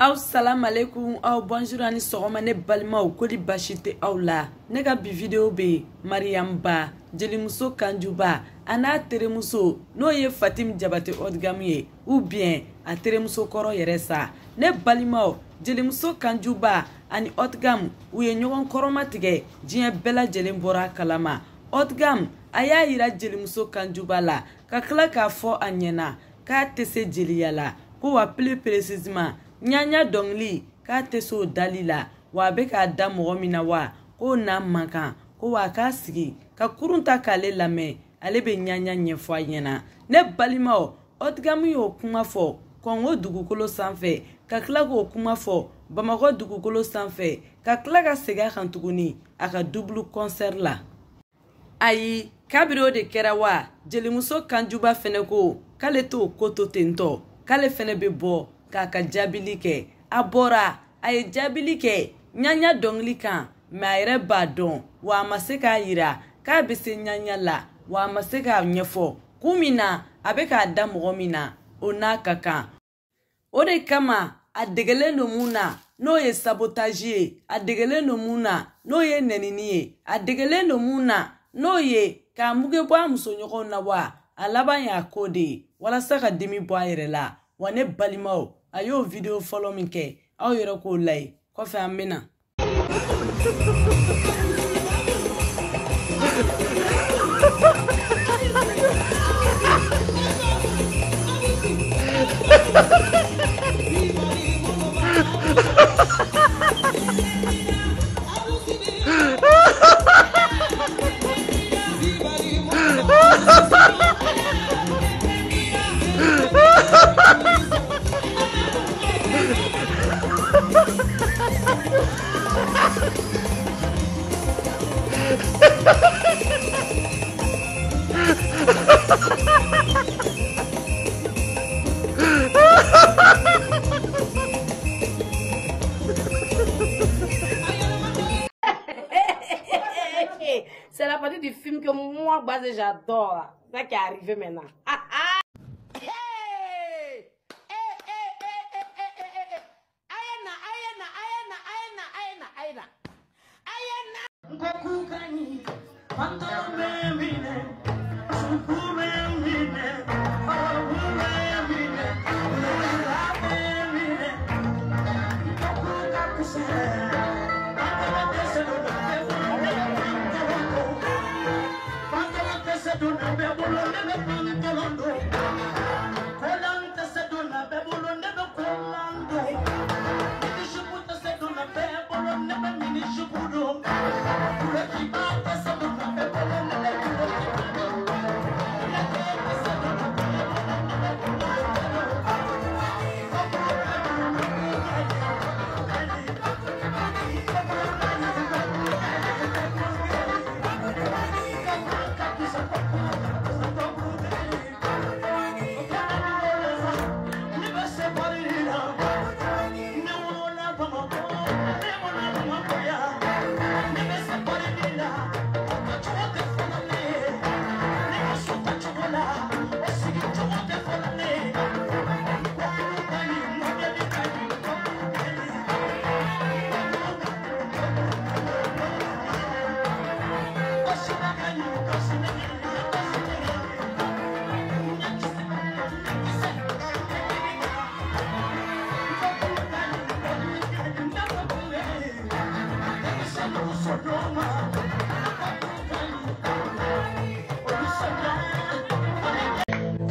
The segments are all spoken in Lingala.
aw salamalekun aw bonjour ani sɔgɔma ne balimaw ko basi tɛ aw la ne ka bi video bɛ mariamba jelimuso kanjuba a n'a teremuso n'o ye fatimi jabate odigamu ye u biyɛn a teremuso kɔrɔ yɛrɛ sa ne balimaw jelimuso kanjuba ani otgam. u ye ɲɔgɔn kɔrɔmatigɛ diɲɛ bɛɛ lajɛlen bɔra kalama Otgam. a y'a yira jelimuso kanjuba la ka tila k'a fɔ a ɲɛna k'a tɛ se jeliya la ko wa pele peresizima ɲaɲa dɔnkili k'a tɛ se o dali la wa a bɛ k'a da mɔgɔ min na wa k'o n'a man kan ko wa k'a sigi ka kurun ta k'ale lamɛn ale bɛ ɲaɲa ɲɛfɔ a ɲɛna ne balimaw ɔtigamu y'o kuma fɔ kɔngo dugukolo sanfɛ ka tila k'o kuma fɔ bamakɔ dugukolo sanfɛ ka tila ka segin a kan tuguni a ka dubulu kɔnsɛri la ayi kabiri o de kɛra wa jelimuso kanjuba fɛnɛ ko k'ale t'o ko to tentɔ k'ale fɛnɛ bɛ bɔ k'a ka jaabili kɛ a bɔra a ye jaabili kɛ ɲaɲa dɔngili kan mɛ a yɛrɛ b'a dɔn wa a ma se k'a yira k'a bɛ se ɲaɲa la wa a ma se k'a ɲɛfɔ kun min na a bɛ k'a da mɔgɔ min na o n'a ka kan o de kama a degelen don mun na n'o ye sabotaji ye a degelen don mun na n'o ye nɛnini ye a degelen don mun na n'o ye k'a muge bɔ a musoɲɔgɔnw na wa a laban y'a ko de ye walasa ka dimi bɔ a yɛrɛ la wa ne balimaw a y'o video fɔlɔ min kɛ aw yɛrɛ k'o layɛ kɔfɛ an bɛ na. Ha ha ha! base basé, j'adore. Là. que ça qui est arrivé maintenant. Ah, ah. Hey! Hey, hey, hey, hey,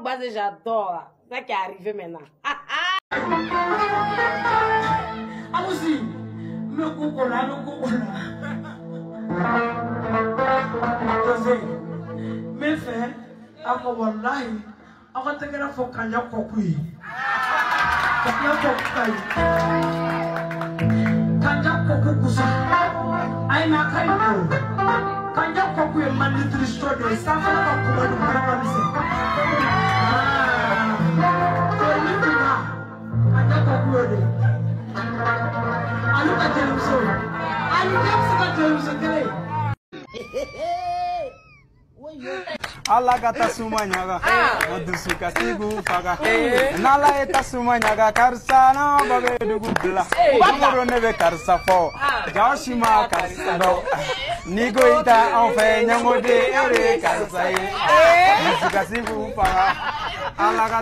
base, basés, j'adore. Là. C'est ça qui est arrivé maintenant. Amouzi, le coucola, le coucola. José, mes frères, ako wallahi, ako tegera fo kanya kokui. Kanya kokai. Kanya kokukusa. Ai na kai ko. Kanya kokui man nutrition de sa fa ko ko no kala se. kaburo de ani ka terimuso ani ka bɛ se ka terimuso kelen. ala ka tasuma ɲaga o dusukasigiw faga n'ala ye tasuma ɲaga n'a ba dugu bila o ne bɛ karisa fɔ jaa e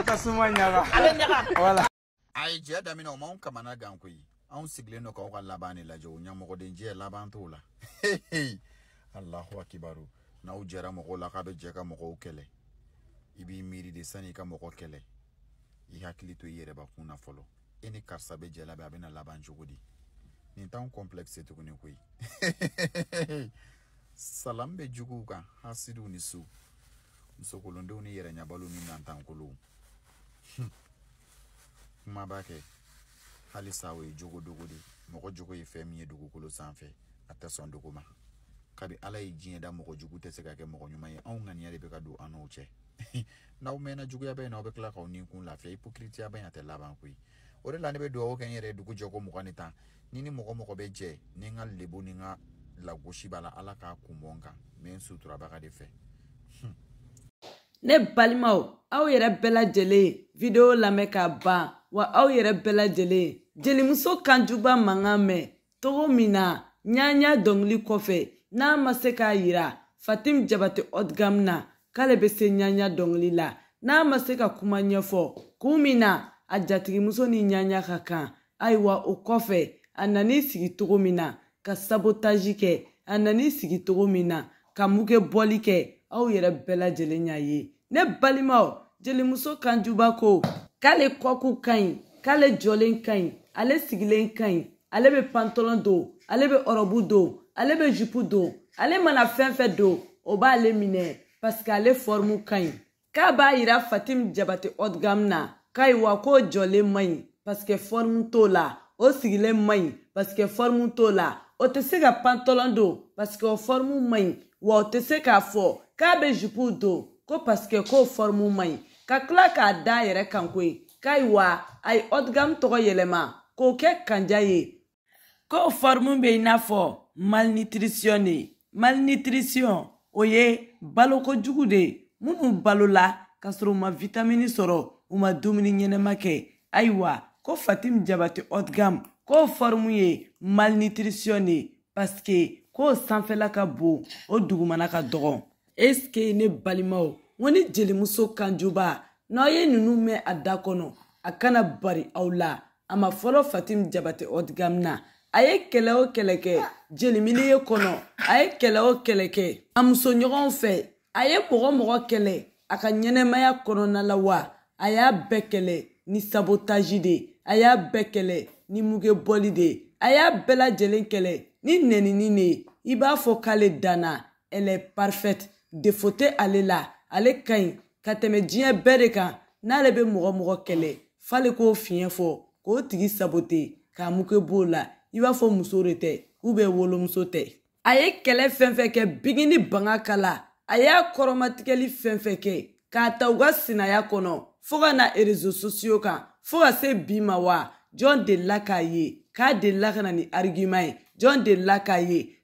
faga wala. a ye jɛ daminɛ o ma anw kamana gan koyi anw sigilen dɔ k'aw ka laban ni lajɛ o ɲɛmɔgɔden jɛ laban t'o la allahu akibaru n'aw jɛra mɔgɔw la k'a bɛ jɛ ka mɔgɔw kɛlɛ i b'i miiri de sani i ka mɔgɔ kɛlɛ i hakili to i yɛrɛbakun na fɔlɔ e ni karisa bɛ jɛ labɛn a bɛna laban cogo di nin t'anw kɔnpilɛkisi tuguni koyi salam bɛ juguw kan hasidiw ni su musokolondenw ni yɛrɛɲabaliw ni nantankolow kumaba kɛ halisa o ye jogo dogo de mɔgɔ jogo ye fɛn min ye dugukolo sanfɛ a tɛ sɔn dogo ma kabi ala ye diɲɛ da mɔgɔ jugu tɛ se ka kɛ mɔgɔ ɲuman ye anw ŋaniya de bɛ ka don an n'o cɛ n'aw mɛnna juguya bɛ yen nɔ aw bɛ tila k'aw nin kun lafiya hypocritia bɛ yen a tɛ laban koyi o de la ne bɛ dugawu kɛ n yɛrɛ ye dugu jɛ ko mugan ni tan ni ni mɔgɔ mɔgɔ bɛ jɛ ni n ka lebu ni n ka lagosi b'a la ala k'a kun bɔ n kan n bɛ n suturabaga de fɛ ne balimaw aw yɛrɛ bɛɛ lajɛlen video lamɛn ka ban wa aw yɛrɛ bɛɛ lajɛlen jelimuso kanjuba mankan mɛn togo min na ɲaɲa dɔngili kɔfɛ n'a ma se k'a yira fatim jabate odgam na k'ale be se ɲaɲa dɔngili la n'a ma se ka kuma ɲɛfɔ kun min na a jatigimuso ni ɲaɲa ka kan ayiwa o kɔfɛ a nan'i sigi togo min na ka sabotaji kɛ a nan'i sigi togo min na ka muge bɔli kɛ aw yɛrɛ bɛɛ lajɛlen y'a ye ne balimaw jelimuso kanjubako k'ale kɔku ka ɲi k'ale jɔlen ka ɲi ale sigilen ka ɲi ale bɛ pantɔlɔn don ale bɛ ɔrɔbu don ale bɛ jupu don ale mana fɛn fɛn don o b'ale minɛ paseke ale fɔrimu ka ɲi k'a b'a yira fatimi jabate ɔdgam na k'a ye wa k'o jɔlen man ɲi paseke fɔrimu t'o la o sigilen man ɲi paseke fɔrimu t'o la o tɛ se ka pantɔlɔn don paseke o fɔrimu man ɲi wa o tɛ se k'a fɔ k'a bɛ jupu don ko paseke k'o fɔrimu man ɲi ka tila k'a da a yɛrɛ kan koyi k'a ye a ye ɔdigam tɔgɔ yɛlɛma k'o kɛ kanja ye k'o fɔrimu bɛ i n'a fɔ malnutrition e. de ye malnutrition o ye balokojugu de minnu balola ka sɔrɔ u ma vitamini sɔrɔ u ma dumuni ɲɛnɛma kɛ ayiwa ko fatim jabati ɔdigam k'o fɔrimu ye malnutrition de paseke k'o sanfɛla ka bon o dugumana ka dɔgɔ eske ne balimaw n ko ni jelimuso kanjuba n'aw ye ninnu mɛn a da kɔnɔ a kana bari aw la a ma fɔlɔ fatim jabate ɔdigamu na a ye kɛlɛ o kɛlɛ kɛ jelimiliye kɔnɔ a ye kɛlɛ o kɛlɛ kɛ a musoɲɔgɔnw fɛ a ye mɔgɔ mɔgɔ kɛlɛ a ka ɲɛnɛmaya kɔnɔna la wa a y'a bɛɛ kɛlɛ ni sabotaji de a y'a bɛɛ kɛlɛ ni mugebɔli de a y'a bɛɛ lajɛlen kɛlɛ ni nɛnini ne i b'a fɔ k'ale danna elle est parfaite defo tɛ ale la ale ka ɲi ka tɛmɛ diɲɛ bɛɛ de kan n'ale bɛ mɔgɔ mɔgɔ kɛlɛ f'ale k'o fiɲɛ fɔ k'o tigi sabote k'a muke b'o la i b'a fɔ muso de tɛ u bɛ wolomuso tɛ a ye kɛlɛ fɛn fɛn kɛ bigi ni banga ka la a y'a kɔrɔmatigɛli fɛn fɛn kɛ k'a ta u ka sinaya kɔnɔ fɔɔ ka na erezo sosiyo kan fɔɔ ka se bi ma wa jɔn delila k'a ye k'a delila ka na ni arigiman ye jɔn delila k'a ye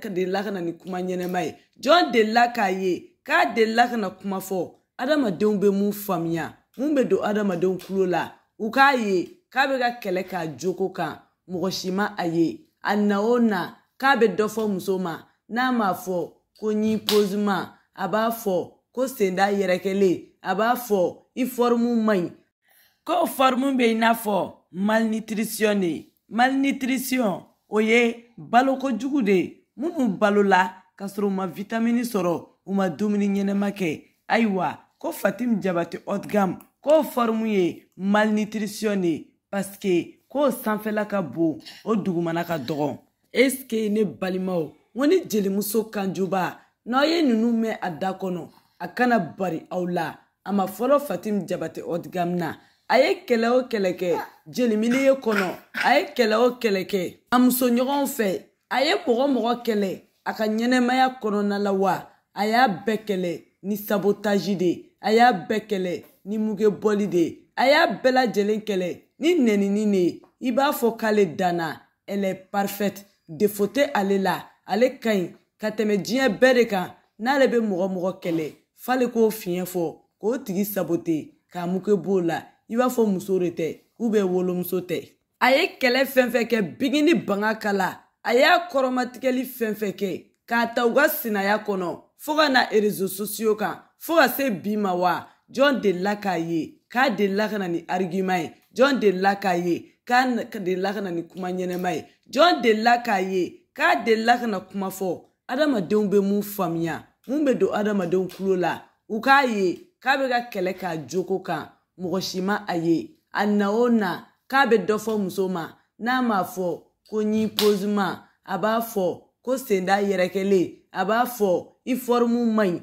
k'a delila ka na ni kuma ɲɛnɛma ye jɔn delila k'a ye k'a delila ka na kuma fɔ adamadenw bɛ mun faamuya mun bɛ don adamadenw kulo la u k'a ye k'a bɛ ka kɛlɛ k'a joko kan mɔgɔ si ma a ye a na o na k'a bɛ dɔ fɔ muso ma n'a m'a fɔ ko ɲi pozuma a b'a fɔ ko senda yɛrɛkɛlen a b'a fɔ i fɔrimu man ɲi ko fɔrimu bɛ i n'a fɔ malnutrition de malnutrition o ye baloko jugu de ye minnu balola k'a sɔrɔ u ma vitamini sɔrɔ u ma dumuni ɲɛnɛma kɛ ayiwa ko fatim jabati otgam k'o fɔrimu ye malnutrition ye paske k'o sanfɛla ka bon o dugumana ka dɔgɔ eske ne balimaw n ko ni jelimuso kanjuba n'aw ye ninnu mɛn a da kɔnɔ a kana bari aw la a ma fɔlɔ fatim jabate ɔdigam na a ye kɛlɛ o kɛlɛ kɛ jeliminiye kɔnɔ a ye kɛlɛ o kɛlɛ kɛ a musoɲɔgɔnw fɛ a ye mɔgɔ mɔgɔ kɛlɛ a ka ɲɛnɛmaya kɔnɔna la wa a y'a bɛɛ kɛlɛ ni sabotaji de a y'a bɛɛ kɛlɛ ni mugebɔli de a y'a bɛɛ lajɛlen kɛlɛ ni nɛnini ne i b'a fɔ k'ale danna elle est parfaite defo tɛ ale la ale ka ɲi ka tɛmɛ diɲɛ bɛɛ de kan n'ale bɛ mɔgɔ mɔgɔ kɛlɛ f'ale k'o fiɲɛ fɔ k'o tigi sabote k'a muke b'o la i b'a fɔ muso de tɛ u bɛ wolomuso tɛ a ye kɛlɛ fɛn fɛn kɛ bigi ni banga kala a y'a kɔrɔmatigɛli fɛn fɛn kɛ k'a ta u ka sinaya kɔnɔ fɔɔ ka na erezo sosiyo kan fɔɔ ka se bi ma wa jɔn delila k'a ye k'a delila ka na ni arigiman ye jɔn delila k'a ye k'a delila ka na ni kuma ɲɛnɛma ye jɔn delila k'a ye k'a delila ka na kuma fɔ adamadenw bɛ mun faamuya mun bɛ don adamadenw kulo la u k'a ye k'a bɛ ka kɛlɛ k'a joko kan mɔgɔ si ma a ye a na o na k'a bɛ dɔ fɔ muso ma n'a m'a fɔ ko ɲi pozuma a b'a fɔ ko senda yɛrɛkɛlen a b'a fɔ i fɔrimu man ɲi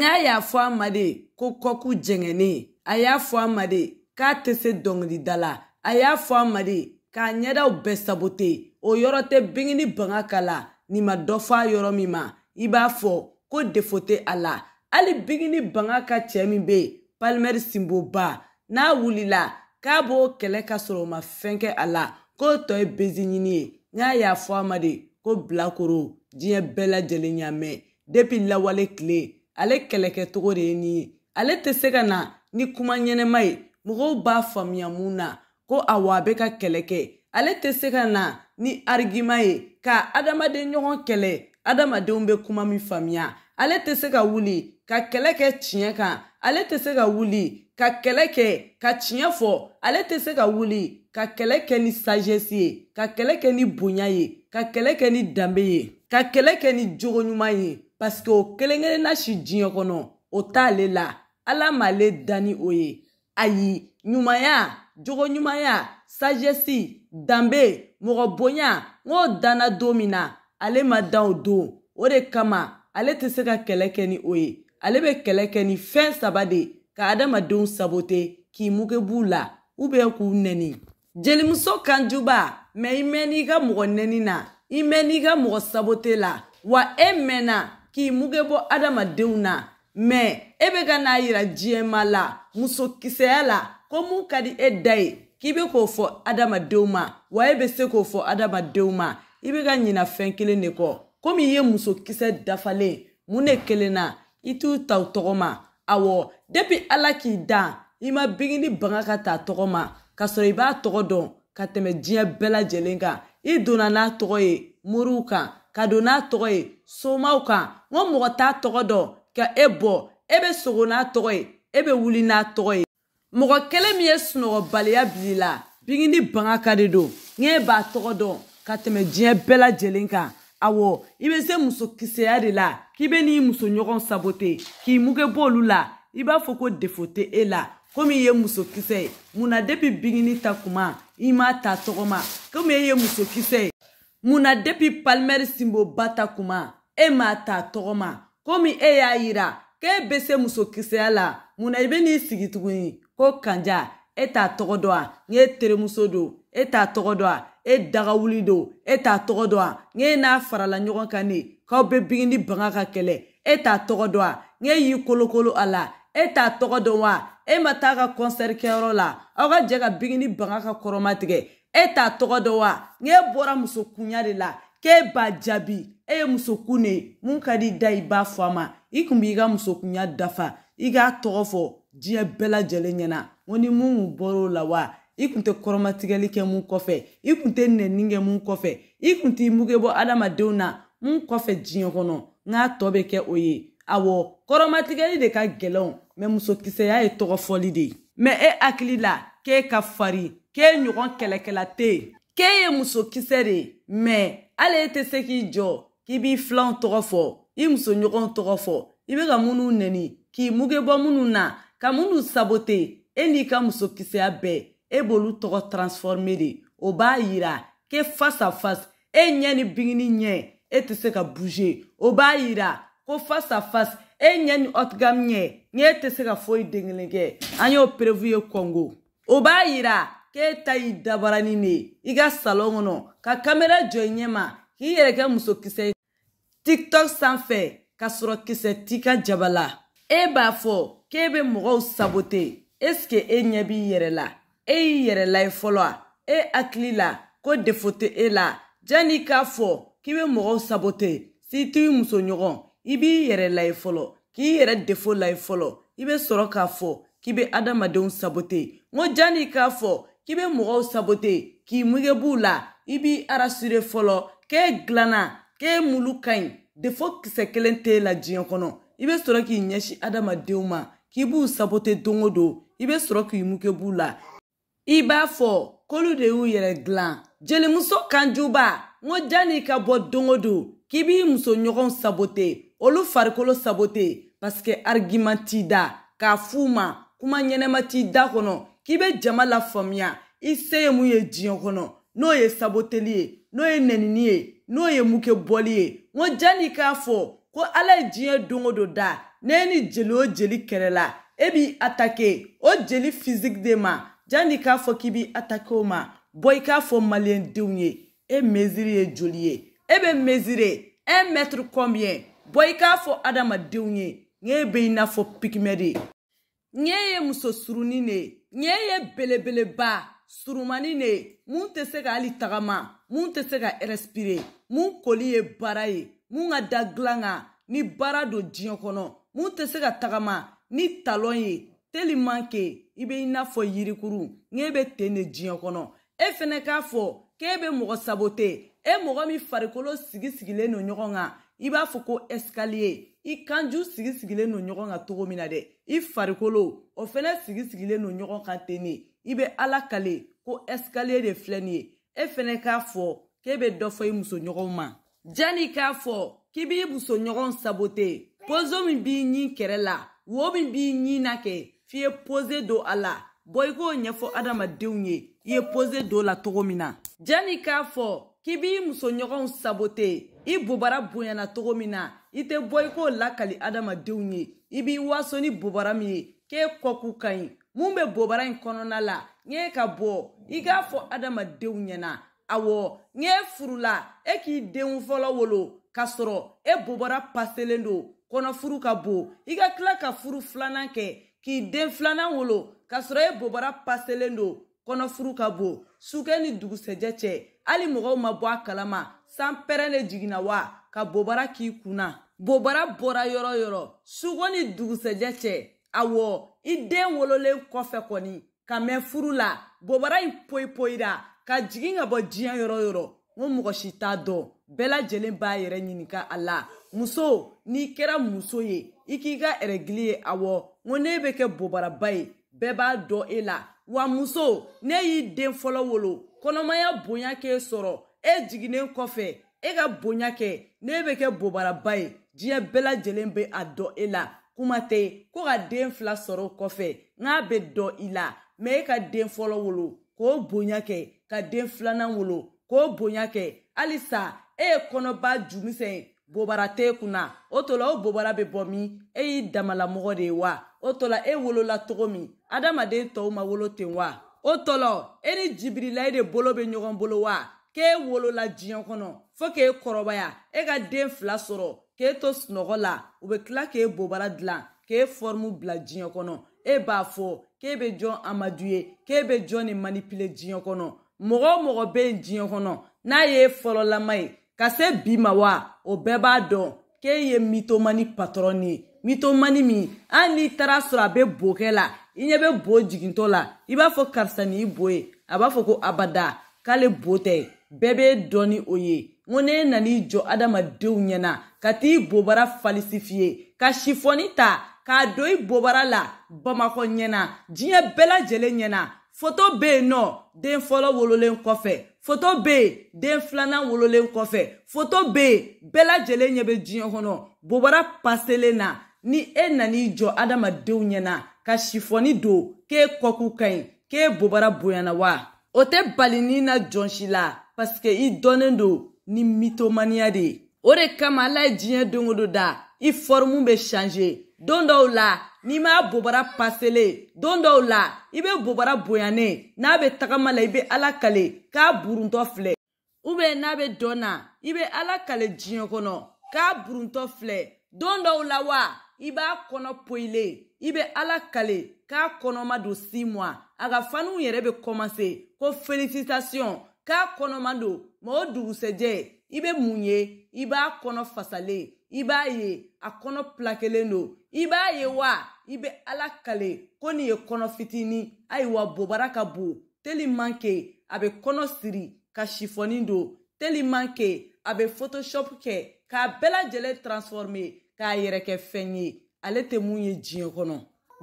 n'a y'a fɔ a ma de ko kɔku jɛngɛnnen a y'a fɔ a ma de k'a tɛ se dɔnkilida la a y'a fɔ a ma de k'a ɲɛdaw bɛɛ sabote o yɔrɔ tɛ bengeni banga ka la nin ma dɔ fɔ a yɔrɔ min ma i b'a fɔ ko defo tɛ a la hali bigini banga ka cɛɛ min be palimɛri sinboba n'a wulila k'a b'o kɛlɛ ka sɔrɔ o ma fɛn kɛ a la k'o tɔ ye bezi ɲini ye n y'a y'a fɔ a ma de ko bilakoro diɲɛ bɛɛ lajɛlen y'a mɛn depi lawale tile ale kɛlɛkɛcogo de ye nin ye ale tɛ se ka na ni kuma ɲɛnɛma ye mɔgɔw b'a faamuya mun na ko awa a bɛ ka kɛlɛ kɛ ale tɛ se ka na ni arigima ye ka adamaden ɲɔgɔn kɛlɛ adamadenw bɛ kuma min faamuya ale tɛ se ka wuli ka kɛlɛ kɛ tiɲɛ kan ale tɛ se ka wuli ka kɛlɛ kɛ ka tiɲɛ fɔ ale tɛ se ka wuli ka kɛlɛ kɛ ni sagesse ye ka kɛlɛ kɛ ni bonya ye ka kɛlɛ kɛ ni danbe ye ka kɛlɛ kɛ ni jogo ɲuman ye paseke o kelen kelen na si diɲɛ kɔnɔ o t'ale la ala m'ale dan ni o ye ayi ɲumanya jogo ɲumanya sagesse danbe mɔgɔ bonya n k'o danna don min na ale ma dan o don o de kama ale tɛ se ka kɛlɛ kɛ ni o ye ale bɛ kɛlɛ kɛ ni fɛn saba de ka adamadenw sabote k'i mugu b'u la k'u nɛni jelimuso kanjuba mɛ i mɛn'i ka mɔgɔ nɛni na i mɛn'i ka mɔgɔ sabote la wa e mɛnna k'i mugu bɔ adamadenw na mɛ e bɛ ka n'a yira diɲɛma la musokisɛya la ko mun ka di e da ye k'i bɛ k'o fɔ adamadenw ma wa e bɛ se k'o fɔ adamadenw ma i bɛ ka ɲina fɛn kelen de kɔ komi i ye musokisɛ dafalen mun de kelen na i t'u ta u tɔgɔ ma awɔ depi ala k'i dan i ma bigi ni banga ka ta tɔgɔ ma k'a sɔrɔ i b'a tɔgɔ dɔn ka tɛmɛ diɲɛ bɛɛ lajɛlen kan i donna n'a tɔgɔ ye moriw kan ka don n'a tɔgɔ ye somaw kan n ko mɔgɔ t'a tɔgɔ dɔn ka e bɔ e bɛ sogo n'a tɔgɔ ye e bɛ wuli n'a tɔgɔ ye mɔgɔ kelen min ye sunɔgɔbaliya bil'i la bigi ni banga ka de don n k'e e b'a tɔgɔ dɔn ka tɛmɛ diɲɛ bɛɛ lajɛlen kan awɔ i bɛ se musokisɛya de la k'i be n'i musoɲɔgɔn sabote k'i muge b'olu la i b'a fɔ ko defo tɛ e la komi i ye musokisɛ ye mun na depi bigini ta kuma i m'a ta tɔgɔma komi e ye musokisɛ ye mun na depi palimɛri sinboba ta kuma e m'a ta tɔgɔma komi e y'a yira k'e be se musokisɛya la mun na i be n'i sigi tuguni ko kanja e t'a tɔgɔ dɔ a n ye teremuso don e t'a tɔgɔ dɔ a e dagawuli don e t'a tɔgɔ dɔ a n ye n'a farala ɲɔgɔn kan ne k'aw bɛ bigi ni banga ka kɛlɛ e t'a tɔgɔ dɔn wa n'e y'i kolokolo a la e t'a tɔgɔ dɔn wa e ma taa ka kɔnsɛri kɛyɔrɔ la aw ka jɛ ka bigi ni banga ka kɔrɔmatigɛ e t'a tɔgɔ dɔn wa n'e bɔra musokunya de la k'e b'a jaabi e ye musokun de ye mun ka di i da i b'a fɔ a ma i kun b'i ka musokunya dafa i k'a tɔgɔ fɔ diɲɛ bɛɛ lajɛlen ɲɛna n ni mun kun bɔr'o la wa i kun tɛ kɔrɔmatigɛli kɛ mun kɔfɛ i kun tɛ nɛni kɛ mun kɔfɛ i kun t'i mugu bɔ adamadenw na n kɔfɛ diɲɛ kɔnɔ n k'a tɔ bɛ kɛ o ye awɔ kɔrɔmatigɛli de ka gɛlɛnw mɛ musokisɛya ye tɔgɔfɔli de ye mɛ e hakili la k'e ka farin k'e ɲɔgɔn kɛlɛkɛla tɛ yen k'e ye musokisɛ de ye mɛ hali e tɛ se k'i jɔ k'i b'i filanw tɔgɔ fɔ i musoɲɔgɔnw tɔgɔ fɔ i bɛ ka minnu nɛni k'i muge bɔ minnu na ka minnu sabote e n'i ka musokisɛya bɛɛ e b'olu tɔgɔ transforme de o b'a yira k'e face à face e ɲɛ ni bingini ɲɛ e tɛ se ka bouge o b'a yira ko face à face e ɲɛ ni ɔtigam ɲɛ ɲɛ tɛ se ka foyi den kelen kɛ an y'o perewu ye kɔngo o b'a yira k'e ta y'i dabarani de ye eh, i ka salon kɔnɔ ka kamera jɔ i ɲɛ ma k'i yɛrɛ kɛ musokisɛ ye tiktok sanfɛ k'a sɔrɔ kisɛ t'i ka jaba la e b'a fɔ k'e bɛ mɔgɔw sabote eske e ɲɛ b'i yɛrɛ la e y'i yɛrɛ la ye fɔlɔ a e hakili la ko defo tɛ e la janni k'a fɔ k'i bɛ mɔgɔw sabote si t'i muso ɲɔgɔn i b'i yɛrɛ layi fɔlɔ k'i yɛrɛ defo layi fɔlɔ i bɛ sɔrɔ k'a fɔ k'i bɛ adamadenw sabote n ko janni k'a fɔ k'i bɛ mɔgɔw sabote k'i muge b'u la i b'i arasire fɔlɔ k'e dilanna k'e mulu ka ɲi defo kisɛ kelen t'e la diɲɛ kɔnɔ i bɛ sɔrɔ k'i ɲɛsin adamadenw ma k'i b'u sabote don o don i bɛ sɔrɔ k'i muge b'u la i b'a fɔ k'olu de y'u yɛrɛ dilan jelimuso kanjuba n ko janni ka bɔ don o don k'i b'i musoɲɔgɔnw sabote olu farikolo sabote paseke argument t'i da k'a f'u ma kuma ɲɛnɛma t'i da kɔnɔ k'i bɛ jama lafaamuya i se ye mun ye diɲɛ kɔnɔ n'o ye saboteli ye n'o ye nɛnini ye n'o ye muke bɔli ye n ko janni k'a fɔ ko ala ye diɲɛ don o don da ne ni jeli o jeli kɛlɛla e b'i atake o jeli fiziki de ma janni k'a fɔ k'i b'i atake o ma bɔ i k'a fɔ maliyɛndenw ye e meziri ye joli ye e eh bɛ mezire un mɛtiri kɔnbiyɛn bɔn i k'a fɔ adamadenw ye ɲɛ bɛ i n'a fɔ pikimɛ de ɲɛ ye muso surunin de ye ɲɛ ye belebeleba surumani de ye mun tɛ se ka hali tagama mun tɛ se ka ɛrɛsipire mun koli ye baara ye mun ka da gilan kan ni baara don diɲɛ kɔnɔ mun tɛ se ka tagama ni talɔn ye teliman ke i bɛ i n'a fɔ yirikuru ɲɛ bɛ ten de diɲɛ kɔnɔ e fɛnɛ k'a fɔ k'e bɛ mɔgɔ sabote e mɔgɔ min farikolo sigi sigilen no ɲɔgɔn kan i b'a fɔ ko ɛsikaliye i kanju sigi sigilen no ɲɔgɔn kan togo min na dɛ i farikolo o fɛnɛ sigi sigilen no ɲɔgɔn kan ten ne i bɛ ala kale ko ɛsikaliye de filɛ nin ye e fɛnɛ k'a fɔ k'e bɛ dɔ fɔ i musoɲɔgɔnw ma janni k'a fɔ k'i b'i musoɲɔgɔn sabote pozo min b'i ɲi kɛrɛ la wo min b'i ɲi na kɛ f'i ye poze don a la bɔn i k'o ɲɛfɔ adamadenw ye i ye pose don la cogo min na jani k'a fɔ k'i b'i musoɲɔgɔnw sabote i bobara bonyana cogo min na i tɛ bɔ i k'o lakali adamadenw ye i b'i waso ni bobara min ye k'e kɔku ka ɲi mun bɛ bobara in kɔnɔna la ɲɛ ka bɔ i k'a fɔ adamadenw ɲɛna awɔ ɲɛ furula e k'i denw fɔlɔ wolo k'a sɔrɔ e bobara paselen don kɔnɔfuru ka bon i ka tila ka furu filanan kɛ k'i den filanan wolo k'a sɔrɔ e bobara paselen don kɔnɔfuru ka bon sukɛ ni dugusɛjɛ cɛ hali mɔgɔw ma bɔ a kalama san pɛrɛn de jiginna wa ka bobara k'i kunna bobara bɔra yɔrɔ yɔrɔ suko ni dugusɛjɛ cɛ awɔ i den wololen kɔfɛ kɔni ka mɛn furu la bobara in poyipoyira ka jigin ka bɔ diɲɛ yɔrɔ yɔrɔ n ko mɔgɔ si t'a dɔn bɛɛ lajɛlen b'a yɛrɛ ɲininka a la muso n'i kɛra muso ye i k'i ka ɛrɛgili ye awɔ n ko ne bɛ kɛ bobaraba ye bɛɛ b'a dɔn e la wa muso ne y'i den fɔlɔ wolo kɔnɔmaya bonya k'e sɔrɔ e jiginnen kɔfɛ e ka bonya kɛ ne bɛ kɛ bobaraba ye diɲɛ bɛɛ lajɛlen bɛ a dɔn e la kuma tɛ ko ka den fila sɔrɔ o kɔfɛ n'a bɛ dɔn i la mɛ e ka den fɔlɔ wolo k'o bonya kɛ ka den filanan wolo k'o bonya kɛ halisa e ye kɔnɔba jumisɛn ye bobara t'e kunna o tɔ la o bobara bɛ bɔ min e y'i damalamɔgɔ de ye wa e o tɔ la e wolola cogo min adamaden tɔw ma wolo ten wa o tɔlɔ e ni jibirila e de bolo bɛ ɲɔgɔn bolo wa k'e wolola diɲɛ kɔnɔ fɔɔ k'e kɔrɔbaya e ka den fila sɔrɔ k'e to sunɔgɔ la u be tila k'e bobara dilan k'e fɔrimu bila diɲɛ kɔnɔ e b'a fɔ k'e be jɔn amadu ye k'e be jɔn ni manipile diɲɛ kɔnɔ mɔgɔ o mɔgɔ be yen diɲɛ kɔnɔ n'a ye fɔlɔlama ye ka se bi ma wa o bɛɛ b'a dɔn k'e ye mitomani patɔrɔni ye mitomani min hali n'i taara sɔrɔ a bɛ bo kɛ e. la i ɲɛ bɛ bo jigintɔ la i b'a fɔ karisa ni i bo ye a b'a fɔ ko abada k'ale bo tɛ bɛɛ b'e dɔn ni o ye n ko n'e nan'i jɔ adamadenw ɲɛna ka t'i bobara falsifiye ka sifɔni ta k'a don i bobara la bamakɔ ɲɛna diɲɛ bɛɛ lajɛlen ɲɛna foto bɛ yen nɔ den fɔlɔ wololen kɔfɛ foto bɛ yen den filanan wololen kɔfɛ foto bɛ yen bɛɛ lajɛlen ɲɛ bɛ diɲɛ kɔnɔ bobara paselen na ni e nan'i jɔ adamadenw ɲɛna ka sifɔni don k'e kɔku ka ɲi k'e bobara bonyana wa o tɛ bali ni na jɔn si la pariseke i dɔnnen don ni mitomaniya de ye o de kama ala ye diɲɛ don o don da i fɔrimu bɛ change don dɔw la n'i m'a bobara pasele don dɔw la i be bobara bonyanen n'a be tagama la i be ala kale k'a buruntɔ filɛ ubiyɛn n'a be dɔn na i be ala kale diɲɛ kɔnɔ k'a buruntɔ filɛ don dɔw la wa i b'a kɔnɔ poyile i bɛ ala kale k'a kɔnɔma don si mɔa a ka faniw yɛrɛ bɛ kɔmase ko felisitasiyɔn k'a kɔnɔma don ma o dugusɛjɛ i bɛ mun ye i b'a kɔnɔ fasalen i b'a ye a kɔnɔ pilakelen don i b'a ye wa i bɛ ala kale ko nin ye kɔnɔ fitini ayiwa bobara ka bon telimanke a bɛ kɔnɔ siri ka sifɔni don telimanke a bɛ photoshop kɛ k'a bɛɛ transforme k'a yɛrɛ kɛ fɛn ye ale tɛ mun ye diɲɛ kɔnɔ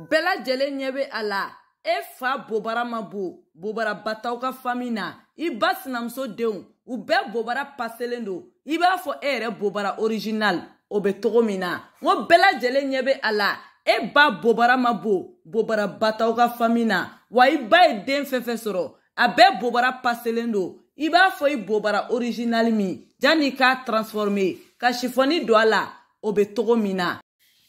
bɛɛ lajɛlen ɲɛ bɛ a la e fa bobara ma bon bobarabataw ka fami na i ba sinamuso denw u bɛɛ bobara paselen don i b'a fɔ e yɛrɛ bobara original o bɛ togo min na n ko bɛɛ lajɛlen ɲɛ bɛ a la e ba bobara ma bon bobarabataw ka fami na wa i ba ye den fɛn fɛn sɔrɔ a bɛɛ bobara paselen don i b'a fɔ i bobara original min janni i k'a transforme ka sifɔni don a la o bɛ togo min na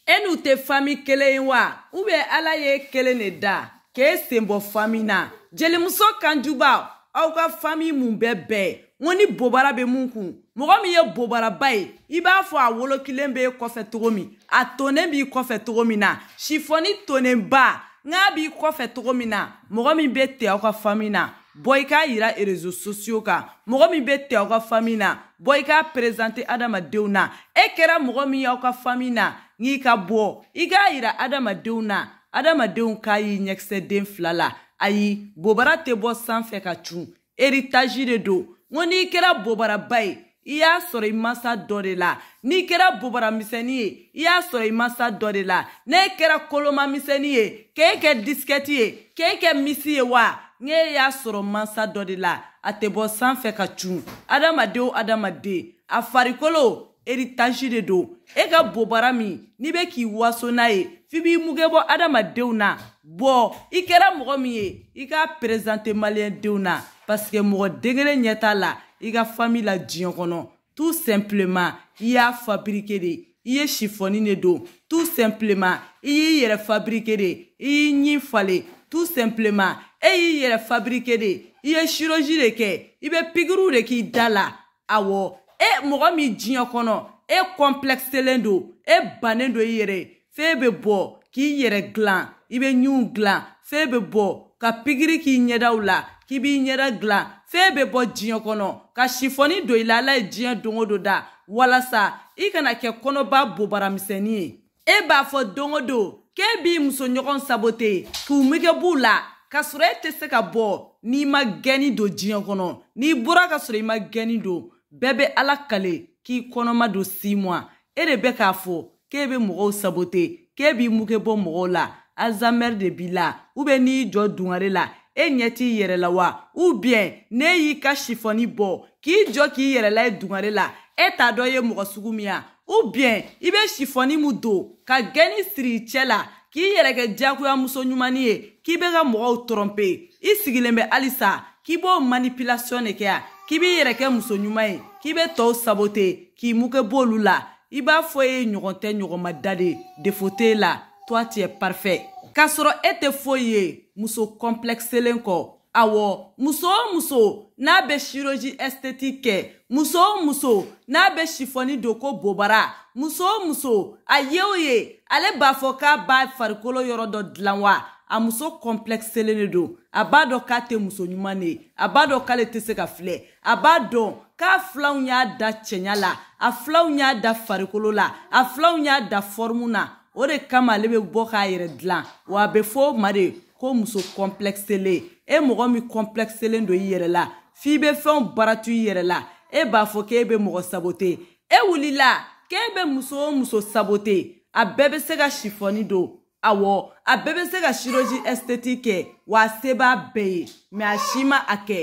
e n'u tɛ fami kelen ye wa u bɛ ala ye kelen de da k'e e sen bɔ fami na jelimuso kanjuba aw ka fami mun bɛ bɛn n ko ni bobara bɛ mun kun mɔgɔ min ye bobaraba ye i b'a fɔ a wolokilen b'e kɔfɛ cogo min a tonnen b'i kɔfɛ cogo min na sifɔni tonnenba n k'a b'i kɔfɛ cogo min na mɔgɔ min bɛ ten aw ka fami na bɔ i k'a yira e rezo sosiyo kan mɔgɔ min bɛ tɛ aw ka fami na bɔ i k'a perezante adamadenw na e kɛra mɔgɔ min y'aw ka fami na n'i ka bɔ i k'a yira adamadenw na adamadenw k'a y'i ɲɛkisɛ den fila la ayi bobara tɛ bɔ sanfɛ ka cun eritaji de don n ko n'i kɛra bobaraba ye i y'a sɔrɔ i masa dɔ de la n'i kɛra bobaramisɛnnin ye i y'a sɔrɔ i masa dɔ de la n'e kɛra kolomamisɛnnin ye k'e kɛ disikɛti ye k'e kɛ misi ye wa n'e y'a sɔrɔ mansa dɔ de la a tɛ bɔ sanfɛ ka cun adamaden o adamaden a farikolo eritaji de don e ka bobara min n'i be k'i waso n'a ye f'i b'i muge bɔ adamadenw na bɔn i kɛra mɔgɔ min ye i k'a perezante maliyɛndenw na pariseke mɔgɔ degele ɲɛ t'a la i ka fami la diɲɛ kɔnɔ tout simplement i y'a fabrike de i ye sifɔni de don tout simplement i y'i yɛrɛ fabrike de i y'i ɲi falen tout simplement e y'i yɛrɛ fabrike de i ye siroji de kɛ i bɛ pigiriw de k'i da la awɔ e mɔgɔ min diɲɛ kɔnɔ e kɔnpilɛkiselen don e bannen don i yɛrɛ f'e bɛ bɔ k'i yɛrɛ dilan i bɛ ɲiw dilan f'e bɛ bɔ ka pigiri k'i ɲɛdaw la k'i b'i ɲɛda dilan f'e bɛ bɔ diɲɛ kɔnɔ ka sifɔni don i la ala ye diɲɛ don o don da walasa i kana kɛ kɔnɔba bobaramisɛnnin ye e b'a fɔ don o don k'e b'i musoɲɔgɔn sabote k'u mege b'u la k'a sɔrɔ e tɛ se ka bɔ n'i ma gɛnni don diɲɛ kɔnɔ n'i bɔra ka sɔrɔ i ma gɛnni don bɛɛ be ala kale k'i kɔnɔma don si mwa e de bɛ k'a fɔ k'e be mɔgɔw sabote k'e b'i muge bɔ mɔgɔw la alzamɛri de b'i la u be n'i jɔ dungare la e ɲɛ t'i yɛrɛ la wa u biyɛn ne y'i ka sifɔni bɔ k'i jɔ k'i yɛrɛ la ye dungare la e t'a dɔ ye mɔgɔ sugu min ya ubiyɛn i be sifɔni mun don ka gɛn ni siri cɛ la k'i yɛrɛ kɛ diyagoyamuso ɲumanni ye k'i be ka mɔgɔw tɔrɔnpe i sigilen bɛ halisa k'i b'o manipilasiɔn de kɛ a k'i b'i yɛrɛ kɛ muso ɲuman ye k'i be tɔɔw sabote k'i mukɛ b'olu la i b'a fɔ ye ɲɔgɔn tɛ ɲɔgɔnma da de defo t'e e la toi tu es parfait k'a sɔrɔ e tɛ foyi ye muso kɔnpilɛkiselen kɔ awọ muso o muso n'a bɛ siroji ɛsiteti kɛ muso o muso n'a bɛ sifɔni don ko bobara muso o muso a ye o ye ale b'a fɔ k'a b'a farikolo yɔrɔ dɔ dilan wa a muso kɔnpilɛkiselen de don a b'a dɔn k'a tɛ muso ɲuman de ye a b'a dɔn k'ale tɛ se ka filɛ a b'a dɔn k'a filaw y'a da cɛɲa la a filaw y'a da farikolo la a filaw y'a da fɔrimu na o de kama ale bɛ bɔ k'a yɛrɛ dilan wa a bɛ fɔ o ma de ko muso kɔnpilɛkiselen e mɔgɔ min kɔnplɛkiselen don i yɛrɛ la f'i bɛ fɛnw baratu i yɛrɛ la e b'a fɔ k'e bɛ mɔgɔ sabote e wulila k'e bɛ muso o muso sabote a bɛɛ bɛ se ka sifɔni don awɔ a bɛɛ bɛ se ka chirurgie esthétique kɛ wa a se b'a bɛɛ ye mɛ a si ma a kɛ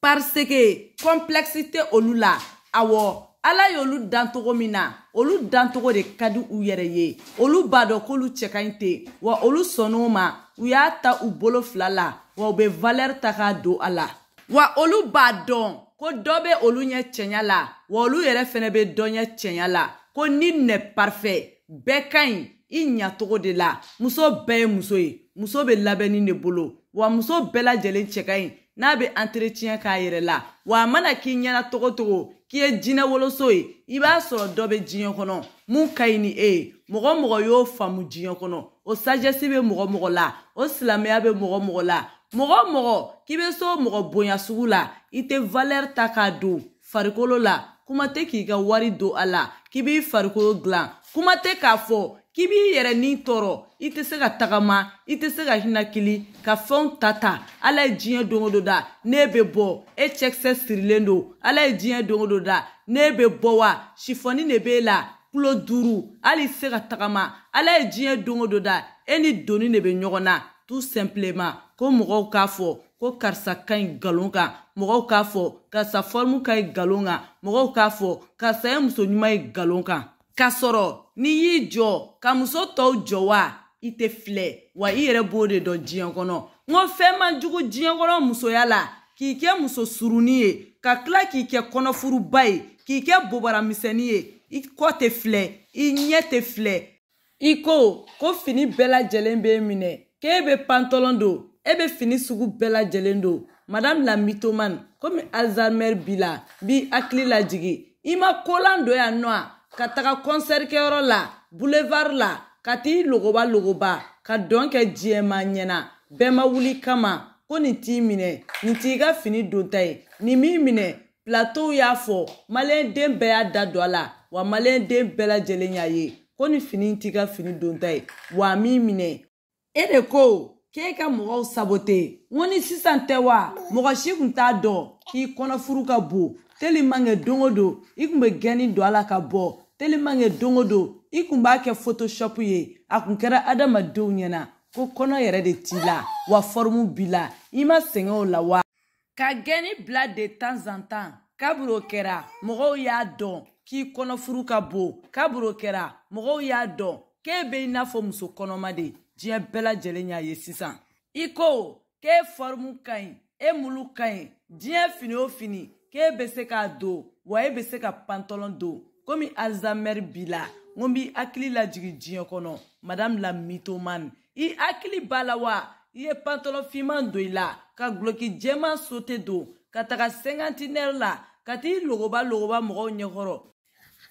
parce que kɔnplɛkisi tɛ olu la awɔ ala y'olu dan togo min na olu dan togo de ka di u yɛrɛ ye olu b'a dɔn k'olu cɛ ka ɲi ten wa olu sɔnn'o ma u y'a ta u bolo fila la wa u bɛ valɛri ta k'a don a la wa olu b'a dɔn ko dɔ bɛ olu ɲɛ cɛɲa la wa olu yɛrɛ fɛnɛ bɛ dɔ ɲɛ cɛɲa la ko ni nɛ parifɛ bɛɛ ka ɲi i ɲatogo de la muso bɛɛ ye muso ye muso bɛ labɛnni de bolo wa muso bɛɛ lajɛlen cɛ ka ɲi n'a bɛ anteretiɲɛ k'a yɛrɛ la wa a mana k'i ɲɛna togo k'i ye jinɛ woloso ye i b'a sɔrɔ dɔ bɛ diɲɛ kɔnɔ mun ka ɲi ni e ye mɔgɔ mɔgɔ y'o faamu diɲɛ kɔnɔ o sajɛsi bɛ mɔgɔ mɔgɔ la o silamɛya bɛ mɔgɔ mɔgɔ la mɔgɔ mɔgɔ k'i bɛ so mɔgɔ bonya sugu la i tɛ valɛri ta k'a don farikolo la kuma tɛ k'i ka wari don a la k'i b'i farikolo dilan kuma tɛ k'a fɔ k'i b'i yɛrɛ ni tɔɔrɔ i tɛ se ka tagama i tɛ se ka hinakili ka fɛnw ta ta ala ye diɲɛ don o don da ne bɛ bɔ e cɛkisɛ sirilen don ala ye diɲɛ don o don da ne bɛ bɔ wa sifɔni de b'e la kulo duuru hali i tɛ se ka tagama ala ye diɲɛ don o don da e ni doni de bɛ ɲɔgɔn na tout simplement ko mɔgɔw k'a fɔ ko karisa ka ɲi galon kan mɔgɔw k'a fɔ karisa fɔrimu ka ɲi galon kan mɔgɔw k'a fɔ karisa ye muso ɲuman ye galon kan k'a sɔrɔ n'i y'i jɔ ka muso tɔw jɔ wa i tɛ filɛ wa i yɛrɛ b'o de dɔn diɲɛ kɔnɔ n ko fɛn man jugu diɲɛ kɔnɔ musoya la k'i kɛ muso surunnin ye ka tila k'i kɛ kɔnɔfuruba ye k'i kɛ bobaramisɛnnin ye i kɔ tɛ filɛ i ɲɛ tɛ filɛ i ko ko fini bɛɛ lajɛlen b'e minɛ k'e bɛ pantɔlɔn don e bɛ fini sugu bɛɛ lajɛlen don madame la mitoman komi alzheimer b'i la b'i hakili lajigi i ma kolan don yan nɔ a ka taga kɔnsɛrikɛyɔrɔ la boulevard la ka t'i logoba logoba ka dɔn kɛ diɲɛma ɲɛna bɛɛ ma wuli kama ko nin t'i minɛ nin t'i ka fini donta ye nin m'i minɛ plateau y'a fɔ maliyɛn den bɛɛ y'a da don a la wa maliyɛn den bɛɛ lajɛlen y'a ye ko nin fini t'i ka fini donta ye wa m'i minɛ e de ko k'e ka mɔgɔw sabote n ko ni sisan tɛ wa mɔgɔ si kun t'a dɔn k'i kɔnɔfuru ka bon teliman kɛ don o don i kun bɛ gɛnni don a la ka bɔ telimankɛ don o don i kun b'a kɛ photoshop ye a kun kɛra adamadenw ɲɛna ko kɔnɔ yɛrɛ de t'i la wa fɔrimu b'i la i ma sɛgɛn o la wa. ka gɛnni bila de temps en temps kabiri o kɛra mɔgɔw y'a dɔn k'i kɔnɔfuru ka bon kabiri o kɛra mɔgɔw y'a dɔn k'e bɛ i n'a fɔ muso kɔnɔma de diɲɛ bɛɛ lajɛlen y'a ye sisan. i ko k'e fɔrimu ka ɲi e mulu ka ɲi diɲɛ fini o fini k'e bɛ se k'a don wa e bɛ se ka pantalon don komi alzamɛri b'i la n ko n b'i hakili lajigin diɲɛ kɔnɔ madame la mitoman i hakili b'a la wa i ye pantalon finman don i la ka guloki jɛman sote don ka taga sɛnkantinɛri la ka t'i logoba logoba mɔgɔw ɲɛkɔrɔ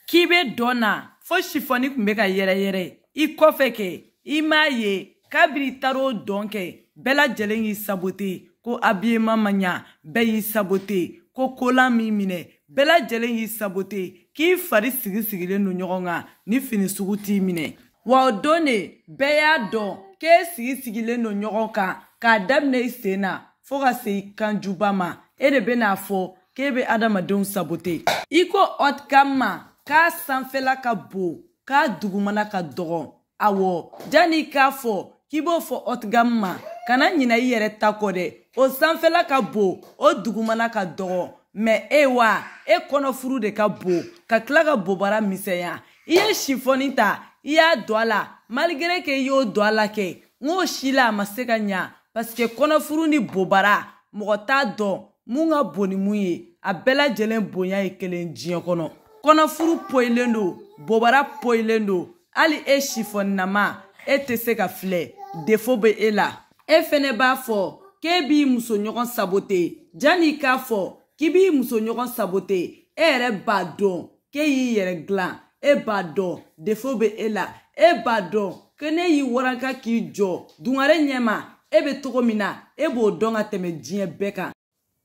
k'i be dɔn na fo sifɔni kun be ka yɛrɛyɛrɛ i kɔfɛ kɛ i m'a ye kabiri tar'o dɔn kɛ bɛɛ lajɛlen y'i sabote ko abiyema ma ɲa bɛɛ y'i sabote ko kolan m'i minɛ bɛɛ lajɛlen y'i sabote k'i fari sigi sigilen don ɲɔgɔn kan ni fini sugu t'i minɛ wa o don de bɛɛ y'a dɔn k'e sigi sigilen don ɲɔgɔn kan k'a daminɛ i sen na fɔɔ ka se i kanjuba ma e de ben'a fɔ k'e be adamadenw sabote i ko ɔtkam ma k'a sanfɛla ka bon k'a dugumana ka dɔgɔ awɔ jan'i k'a fɔ k'i b'o fɔ ɔtkam ma kana ɲina i yɛrɛ ta kɔ dɛ o sanfɛla ka bon o dugumana ka dɔgɔ mɛ e eh, wa e kɔnɔfuru de ka bon ka tila ka bobara misɛnya i ye sifɔni ta i y'a don a la maligere kɛ i y'o don a la kɛ n k'o si la a ma se ka ɲa pariseke kɔnɔfuru ni bobara mɔgɔ t'a dɔn mun ka bon ni mun ye a bɛɛ lajɛlen bonya ye kelen diɲɛ kɔnɔ kɔnɔfuru poyilen don bobara poyilen don hali e sifɔninama e tɛ se ka filɛ defo be e la e fɛnɛ b'a fɔ k'e b'i musoɲɔgɔn sabote jan'i k'a fɔ k'i b'i musoɲɔgɔn sabote e yɛrɛ b'a dɔn k'e y'i yɛrɛ dilan e b'a dɔn defo bɛ e la e b'a dɔn ko ne y'i waranka k'i jɔ dungare ɲɛma e bɛ togo min na e b'o dɔn ka tɛmɛ diɲɛ bɛɛ kan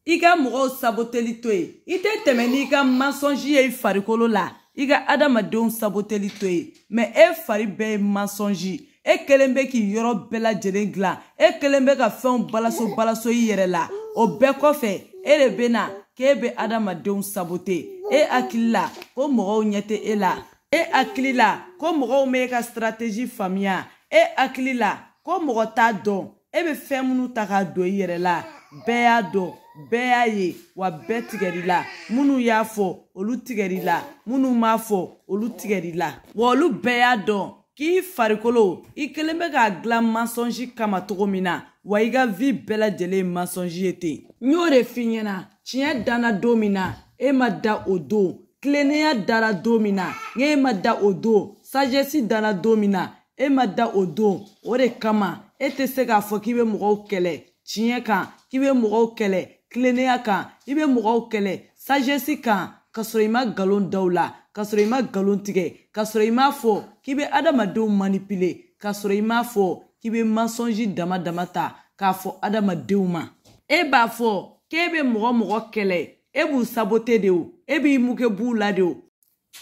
i ka mɔgɔw saboteli to yen i tɛ tɛmɛ n'i ka masɔnji ye i farikolo la i ka adamadenw saboteli to yen mɛ e fari bɛɛ ye masɔnji e kelen bɛ k'i yɔrɔ bɛɛ lajɛlen dilan e kelen bɛ ka fɛnw balaso balaso i yɛrɛ la o bɛɛ kɔfɛ e de bɛ na k'e bɛ adamadenw sabote e hakili la ko mɔgɔw ɲɛ tɛ e la e hakili e e la ko mɔgɔw bɛ e ka siratɛzi faamuya e hakili la ko mɔgɔ t'a dɔn e bɛ fɛn minnu ta k'a don i yɛrɛ la bɛɛ y'a dɔn bɛɛ y'a ye wa bɛɛ tigɛr'i la minnu y'a fɔ olu tigɛr'i la minnu m'a fɔ olu tigɛr'i la wa olu bɛɛ y'a dɔn k'i farikolo i kelen bɛ k'a dilan masɔnji kama cogo min na wa i ka vi bɛɛ lajɛlen masɔnji ye ten n y'o de f'i ɲɛna tiɲɛ danna don min na e ma da o don kilennenya dara don min na ni e ma da o don sajɛsi danna don min na e ma da o don o de kama e tɛ se k'a fɔ k'i bɛ mɔgɔw kɛlɛ tiɲɛ kan k'i bɛ mɔgɔw kɛlɛ kilennenya kan i bɛ mɔgɔw kɛlɛ sajɛsi kan ka sɔrɔ i ma nkalon da o la ka i ma nkalon tigɛ ka i m'a fɔ k'i bɛ adamadenw manipule ka sɔrɔ i m'a fɔ k'i bɛ masɔnji dama dama ta k'a fɔ adamadenw ma e b'a fɔ k'e e bɛ mɔgɔ mɔgɔ kɛlɛ e b'u sabote de o e b'i muke b'u la de o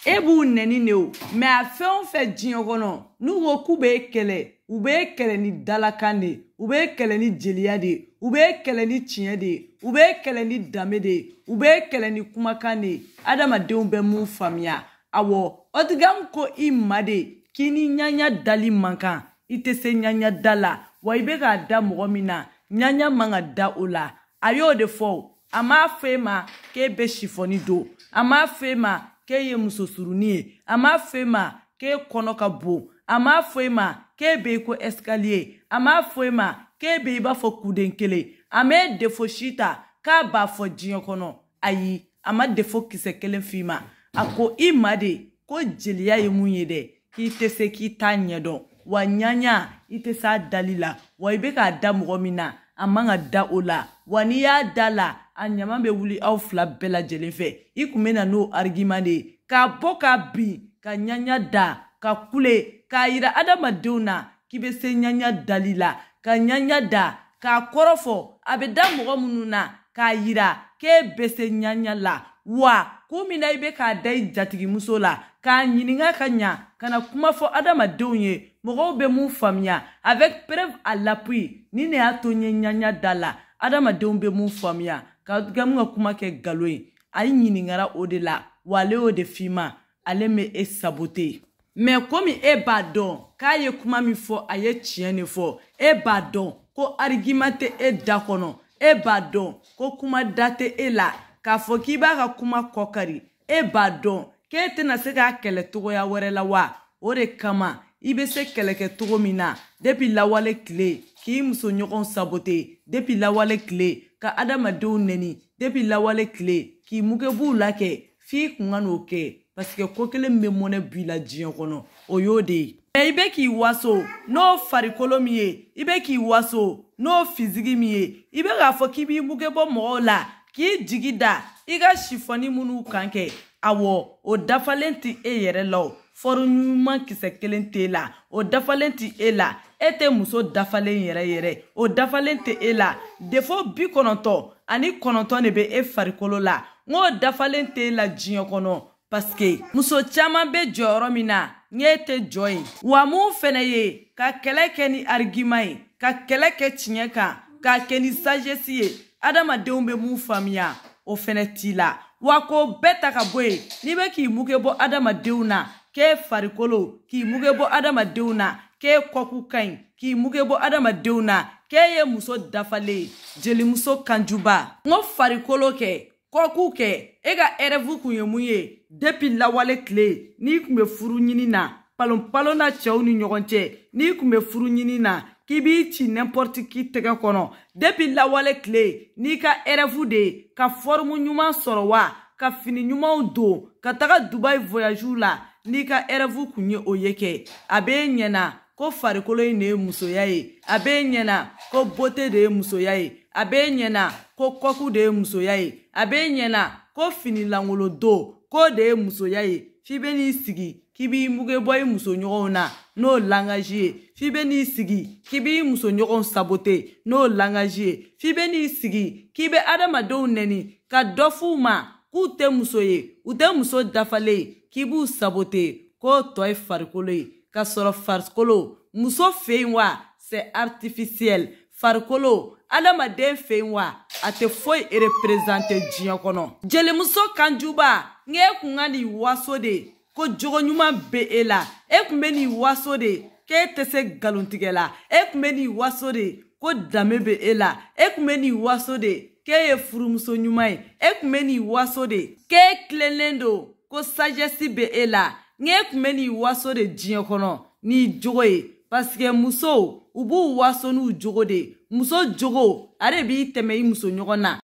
e b'u nɛni de o mɛ a fɛn o fɛn diɲɛ kɔnɔ n'u ko k'u b'e kɛlɛ u b'e kɛlɛ ni dalakan de ye u b'e kɛlɛ ni jeliya de ye u b'e kɛlɛ ni tiɲɛ de ye u b'e kɛlɛ ni danbe de ye u b'e kɛlɛ ni kumakan de ye adamadenw bɛ mun faamuya awɔ ɔtigamu ko i ma de k'i ni ɲaɲa dali man kan i tɛ se ɲaɲa da la wa i bɛ k'a da mɔgɔ min na ɲaɲa man ka da o la ayɛ o de fɔ ama afei ma k'e bɛ sifɔni do ama afei ma k'e ye musosuruni ye ama afei ma k'e kɔnɔ ka bon ama afei ma k'e bɛ i ko ɛsikaliye ama afei ma k'e bɛ i b'a fɔ kuden kelen a m'e defo si ta k'a b'a fɔ diɲɛ kɔnɔ ayi a defo kisɛ kelen f'i ma a ko i ma de ko jeliya ye mun ye dɛ k'i tɛ se k'i t'a ɲɛdɔn wa ɲaɲa i tɛ s'a dali la wa i bɛ k'a da mɔgɔ min na a man ka da o la wa n'i y'a da la a ɲama bɛ wuli aw fila bɛɛ lajɛlen fɛ i kun bɛ na n'o argument de ye k'a bɔ ka bin ka ɲaɲa da ka kule k'a yira adamadenw na k'i bɛ se ɲaɲa dali la ka ɲaɲa da k'a kɔrɔfɔ a bɛ da mɔgɔ minnu na k'a yira k'e bɛ se ɲaɲa la wa ko min na i bɛ k'a da i jatigimuso la k'a ɲininga ka ɲa ka na kuma fɔ adamadenw ye mɔgɔw bɛ mun faamuya avec preuve à l'appui ni ne y'a to ɲɛ ɲaɲa da la adamadenw bɛ mun faamuya ka gamu ka kuma kɛ galo ye a ye ɲiningara o de la wa ale y'o de f'i ma ale bɛ e sabote mɛ komi e b'a dɔn k'a ye kuma min fɔ a ye tiɲɛ de fɔ e b'a dɔn ko arigima tɛ e da kɔnɔ e b'a dɔn ko kuma da tɛ e la k'a fɔ k'i b'a ka kuma kɔkari e b'a dɔn k'e tɛna se k'a kɛlɛ togoya wɛrɛ la wa o de kama i be se kɛlɛkɛ togo min na depi lawale kile k'i musoɲɔgɔn sabote depi lawale kile ka adamadenw nɛni depi lawale kile k'i mugebuw lakɛ f'i kun ka n'o kɛ pasikɛ ko kelen min be mɔnɛ b'i la diɲɛ kɔnɔ o y'o de ye mɛ i be k'i waso n'o farikolo min ye i be k'i waso n'o fisigi min ye i be k'a fɔ k'i b'i muge bɔ mɔgɔw la k'i jigi da i ka sifɔni minn'u kan kɛ awɔ o dafalen ti e yɛrɛ la o fɔri ɲuman kisɛ kelen t'e e la o dafalen ti e la e tɛ muso dafalen yɛrɛ yɛrɛ o dafalen tɛ e la defo bi kɔnɔntɔn ani kɔnɔntɔn de bɛ e farikolo la n k'o dafalen t'e e la diɲɛ kɔnɔ paseke muso caman bɛ jɔyɔrɔ min na ɲɛ tɛ jɔ ye wa mun fɛnɛ ye ka kɛlɛ kɛ ni arigima ye ka kɛlɛ kɛ tiɲɛ kan k'a kɛ ni sagɛsi ye adamadenw bɛ mun faamuya o fɛnɛ t'i la wa k'o bɛɛ ta ka bɔ yen n'i bɛ k'i muge bɔ adamadenw na k'e farikolo k'i muge bɔ adamadenw na k'e kɔku ka ɲi k'i muge bɔ adamadenw na k'e ye muso dafalen ye jelimuso kanjuba n ko farikolo kɛ kɔku kɛ e ka ɛrɛfu kun ye mun ye depi lawale tile n'i kun be furu ɲini na palonpalon na cɛɛw ni ɲɔgɔn cɛ n'i kun be furu ɲini na k'i b'i ci n'importe qui tɛgɛ kɔnɔ depi lawale tile n'i ka ɛrɛfu de ye ka fɔrimu ɲuman sɔrɔ wa ka fini ɲumanw don ka taga dubayi voyageu la n'i ka ɛrɛfu kun ye o ye kɛ a b'e ɲɛna ko farikolo in de ye musoya ye a b'e ɲɛna ko bote de ye musoya ye a b'e ɲɛna ko kɔku de ye musoya ye a b'e ɲɛna ko finilankolon don k'o de ye musoya ye f'i be n'i sigi k'i b'i muge bɔ i musoɲɔgɔnw na n'o langaji ye f'i be n'i sigi k'i b'i musoɲɔgɔnw sabote n'o langaji ye f'i be n'i sigi k'i be adamadenw nɛni ka dɔ f'u ma k'u tɛ muso ye u tɛ muso dafale ye k'i b'u sabote k'o tɔ ye farikolo ye k'a sɔrɔ farikolo muso fe yen wa c'est artificiel farikolo adamaden fe yen wa a tɛ foyi reprezante diɲɛ kɔnɔ jelimuso kanjuba n k'e kun ka nin waso de ko jogoɲuman be e la e kun be nin waso de k'e tɛ se galontigɛ la e kun be nin waso de ko danbe be e la e kun be nin waso de k'e ye furumuso ɲuman ye e kun be nin waso de k'e tilenlen don ko sagɛsi be e la n'e kun be nin waso de diɲɛ kɔnɔ n'i jogo ye pasikɛ musow u b'u waso n'u jogo de muso jogo a de b'i tɛmɛ i muso ɲɔgɔn na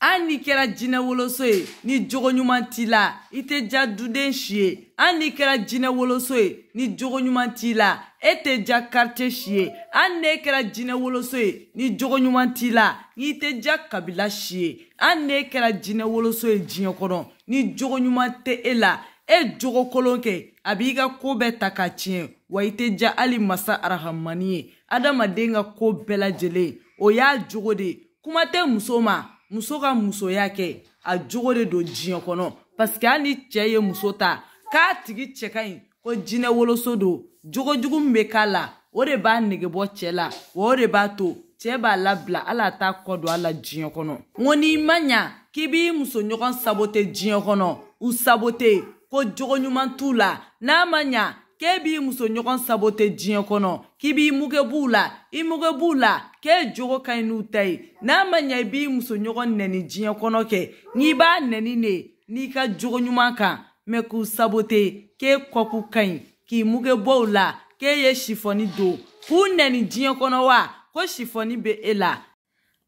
an n'i kɛra jinɛ woloso ye ni jogo ɲuman t'i la i tɛ ja duden si ye an n'i kɛra jinɛ woloso ye ni jogo ɲuman t'i la e tɛ ja karitiye si ye hali n'e kɛra jinɛ woloso ye ni jogo ɲuman t'i la n'i tɛ ja kabila si ye hali n'e kɛra jinɛ woloso ye diɲɛ kɔnɔ ni jogo ɲuman tɛ e la e jogo kolon kɛ a b'i ka koo bɛɛ ta k'a tiɲɛ wa i tɛ ja hali masa arahamani ye adamaden ka koo bɛɛ lajɛlen o y'a jogo de ye kuma tɛ muso ma muso ka musoya kɛ a jogo de don diɲɛ kɔnɔ paseke hali ni cɛɛ ye muso ta k'a tigi cɛ ka ɲi ko jinɛ woloso don jogo jugu min bɛ k'a la o de b'a negebɔ cɛ la wa o de b'a to cɛɛ b'a labila ala t'a kɔ don a la diɲɛ kɔnɔ n ko n'i ma ɲa k'i b'i musoɲɔgɔn sabote diɲɛ kɔnɔ u sabote ko jogoɲuman t'u la n'a ma ɲa k'e b'i musoɲɔgɔn sabote diɲɛ kɔnɔ k'i b'i muge b'u la i muge b'u la k'e jogo ka ɲi n'u ta ye n'a ma ɲa i b'i musoɲɔgɔn nɛni diɲɛ kɔnɔ kɛ n'i b'a nɛni ne n'i ka jogo ɲuman kan mɛ k'u sabote k'e kɔku ka ɲi ki muge bowla ke ye shifoni do ku neni diɲɛ kɔnɔ wa ko shifoni be e la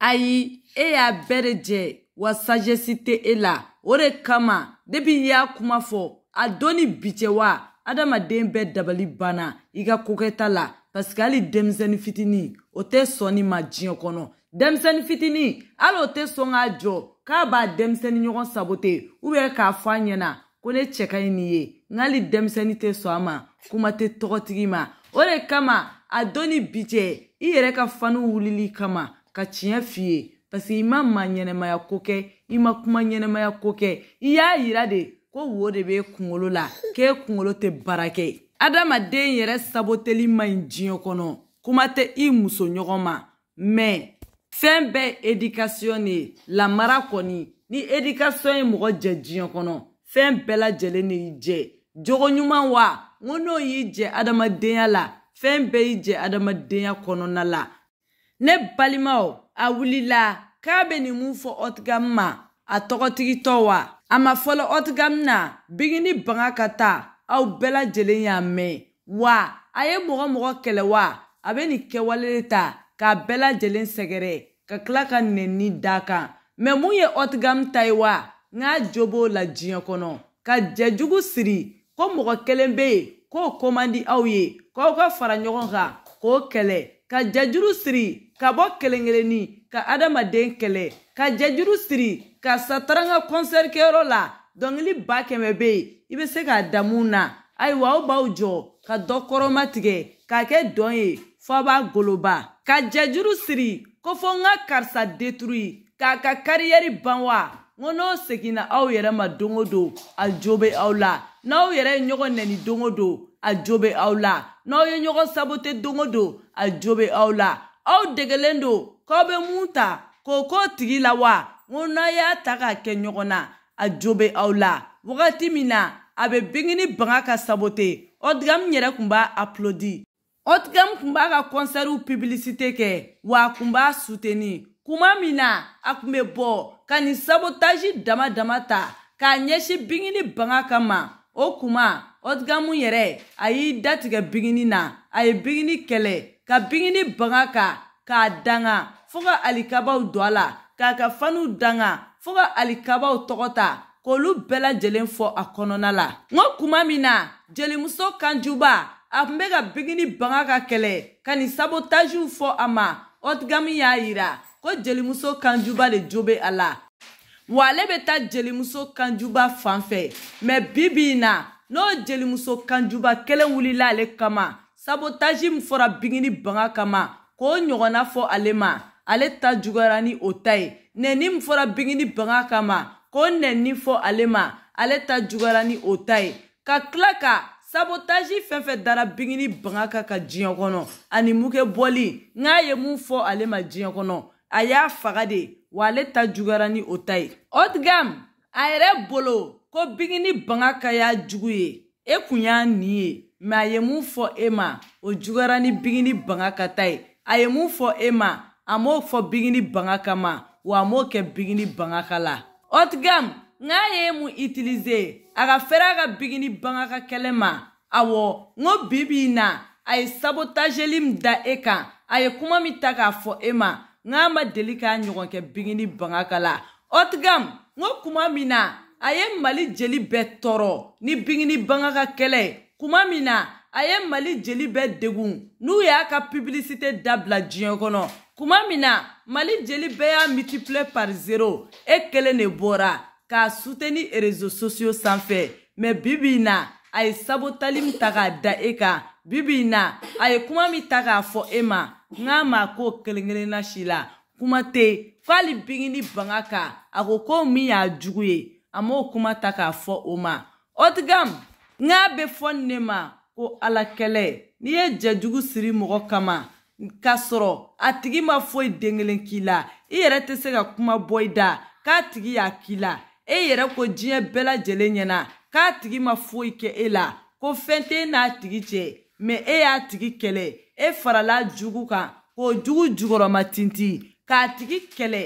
ayi e y'a bɛɛ de wa sagɛsi tɛ e kama debi y'a kuma fɔ a don ni bi cɛ wa adamaden bɛɛ dabali banna i ka la parsike hali denmisɛni fitini o soni sɔnni ma diɲɛ kɔnɔ denmisɛni fitini hali o songa sɔn k'a jɔ k'a b'a denmisɛni ɲɔgɔn sabote u bɛ k'a fɔ a ɲɛna ye n hali denmisɛni tɛ sɔn kuma tɛ tɔgɔtigi ma o de kama a dɔnni bi cɛ i yɛrɛ ka fani wulili kama ka tiɲɛ f'i ye paseke i ma ma ɲɛnɛmaya ko kɛ i ma kuma ɲɛnɛmaya ko kɛ i y'a yira de ko wo de b'e kunkolo la k'e kunkolo tɛ baara kɛ adamaden yɛrɛ saboteli man ɲi diɲɛ kɔnɔ kuma tɛ i muso ɲɔgɔn ma mɛ fɛn bɛɛ ye edikasiyɔn de ye lamara kɔni ni edikasiyɔn ye mɔgɔ jɛ diɲɛ kɔnɔ fɛn bɛɛ lajɛlen de y'i jɛ jogo ɲuman wa n ko n'o y'i jɛ adamadenya la fɛn bɛɛ y'i jɛ adamadenya kɔnɔna la ne balimaw a wulila k'a bɛ nin mun fɔ ɔtigamu ma a tɔgɔtigitɔ wa a ma fɔlɔ ɔtigamu na bigini banga ka taa aw bɛɛ lajɛlen y'a mɛn wa a ye mɔgɔ mɔgɔ kɛlɛ wa a bɛ nin kɛwale ta k'a bɛɛ lajɛlen sɛgɛrɛ ka tila ka nɛni d'a kan mɛ mun ye ɔtigamu ta ye wa n k'a jo b'o la diɲɛ kɔnɔ ka jɛjugu siri ko mɔgɔ kelen bɛ yen k'o ko man di aw ye k'aw ka fara ɲɔgɔn kan k'o kɛlɛ ka jajuru siri ka bɔ kelen-kelenni ka adamaden kɛlɛ ka jajuru siri ka sataranga kɔnsɛri kɛyɔrɔ la dɔnkili ba kɛmɛ bɛ yen i bɛ se k'a da mun na ayiwa aw b'aw jɔ ka dɔ kɔrɔma k'a kɛ dɔn ye f'a b'a goloba ka jajuru siri ko fɔ n ka karisa deturu k'a ka kariyɛri ban wa n ko n'o seginna aw yɛrɛ ma don o don a jo bɛ aw la n'aw yɛrɛ ye ɲɔgɔn nɛni don o don a jo bɛ aw la n'aw ye ɲɔgɔn sabote don o don a jo bɛ aw la aw degelen don k'aw bɛ mun ta k'o k'o tigi la wa n ko n'a y'a ta k'a kɛ ɲɔgɔn na a jo bɛ aw la wagati min na a bɛ bingini banga ka sabote ɔdigamu yɛrɛ tun b'a apulodi ɔdigamu tun b'a ka kɔnsɛriw pibilisite kɛ wa a tun b'a suteni kuma min na a tun bɛ bɔ ka nin sabotaji dama dama ta k'a ɲɛsin bingini banga kama o kuma ɔtigamu yɛrɛ a y'i datigɛ bigini na a ye bigini kɛlɛ ka bigini baga ka k'a danga fɔɔ ka alikabaw don a la k'a ka faniw danga fɔɔ ka alikabaw tɔgɔ ta k'olu bɛɛ lajɛlen fɔ a kɔnɔna la n ko kuma min na jelimuso kanjuba a tun bɛ ka bigini baga ka kɛlɛ ka nin sabotajiw fɔ a ma ɔtigamu y'a yira ko jelimuso kanjuba de jo be a la wa ale bɛ taa jelimuso kanjuba fan fɛ mɛ bi bi in na n'o jelimuso kanjuba kelen wulila ale kama sabotaji min fɔra bigini banga kama k'o ɲɔgɔnna fɔ ale ma ale ta juguyara ni o ta ye nɛni min fɔra bigini banga kama k'o nɛni fɔ ale ma ale ta juguyara ni o ta ye ka tila ka sabotaji fɛn fɛn dara bingini banga kan ka diɲɛ kɔnɔ ani muke bɔli n k'a ye mun fɔ ale ma diɲɛ kɔnɔ a y'a faga de wa ale ta juguyara ni o ta ye otigam a yɛrɛ bolo ko bigini e banga ka y'a jugu ye e kun y'a nin ye mɛ a ye mun fɔ e ma o juguyara ni bigini banga ka ta ye a ye mun fɔ e ma a m'o fɔ bigini banga ka ma wa a m'o kɛ bigini banga ka la otigam n'a ye mun itilize a ka fɛrɛ a ka bigini banga ka kɛlɛ ma awɔ n ko bi bi in na a ye sabotajɛli min da e kan a ye kuma min ta k'a fɔ e ma n'a ma deli k'a ɲɔgɔn kɛ bigini banga ka la otigam n ko kuma min na a ye mali jeli bɛɛ tɔɔrɔ ni bigini banga ka kɛlɛ ye kuma min na a ye mali jeli bɛɛ degun n'u y'a ka pibilisite dabila diɲɛ kɔnɔ kuma min na mali jeli bɛɛ y'a multiple par zero e kelen de bɔra k'a suteni rezo sosiyo sanfɛ mɛ bibi na a ye sabotali min ta k'a da e kan bibi na a ye kuma min ta k'a fɔ e ma n k'a ma ko kelen kelenna si la kuma tɛ f'ali bingini banga kan a ko ko min y'a jugu ye a m'o kuma ta k'a fɔ o ma otigam n k'a bɛ fɔ nin ne ma ko ala kɛlɛ n'i ye jɛjugu siri mɔgɔ kama k'a sɔrɔ a tigi ma foyi e den kelen k'i la i yɛrɛ tɛ se ka kuma bɔ i da k'a tigi y'a k'i la e yɛrɛ ko diɲɛ bɛɛ lajɛlen ɲɛna k'a tigi ma foyi kɛ e la ko fɛn t'e n'a tigi cɛ mɛ e y'a tigi kɛlɛ e farala jugu kan k'o jugu jukɔrɔma tinti k'a tigi kɛlɛ